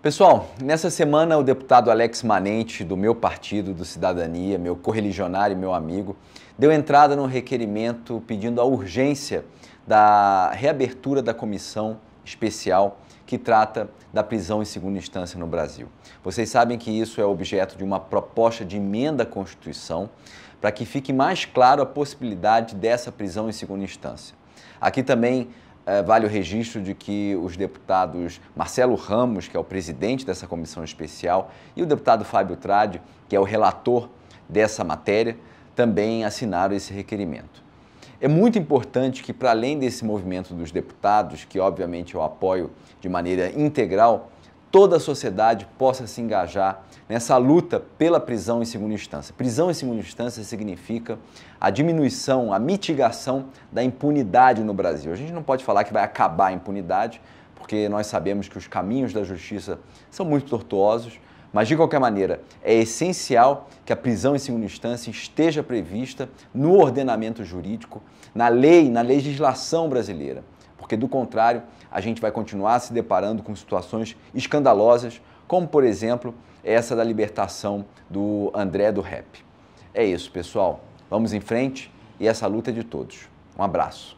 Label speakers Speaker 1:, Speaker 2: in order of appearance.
Speaker 1: Pessoal, nessa semana o deputado Alex Manente, do meu partido, do Cidadania, meu correligionário e meu amigo, deu entrada no requerimento pedindo a urgência da reabertura da comissão especial que trata da prisão em segunda instância no Brasil. Vocês sabem que isso é objeto de uma proposta de emenda à Constituição para que fique mais claro a possibilidade dessa prisão em segunda instância. Aqui também é, vale o registro de que os deputados Marcelo Ramos, que é o presidente dessa comissão especial, e o deputado Fábio Tradi, que é o relator dessa matéria, também assinaram esse requerimento. É muito importante que, para além desse movimento dos deputados, que obviamente eu apoio de maneira integral, toda a sociedade possa se engajar nessa luta pela prisão em segunda instância. Prisão em segunda instância significa a diminuição, a mitigação da impunidade no Brasil. A gente não pode falar que vai acabar a impunidade, porque nós sabemos que os caminhos da justiça são muito tortuosos, mas de qualquer maneira, é essencial que a prisão em segunda instância esteja prevista no ordenamento jurídico, na lei, na legislação brasileira porque do contrário, a gente vai continuar se deparando com situações escandalosas, como por exemplo, essa da libertação do André do Rap. É isso, pessoal. Vamos em frente e essa luta é de todos. Um abraço.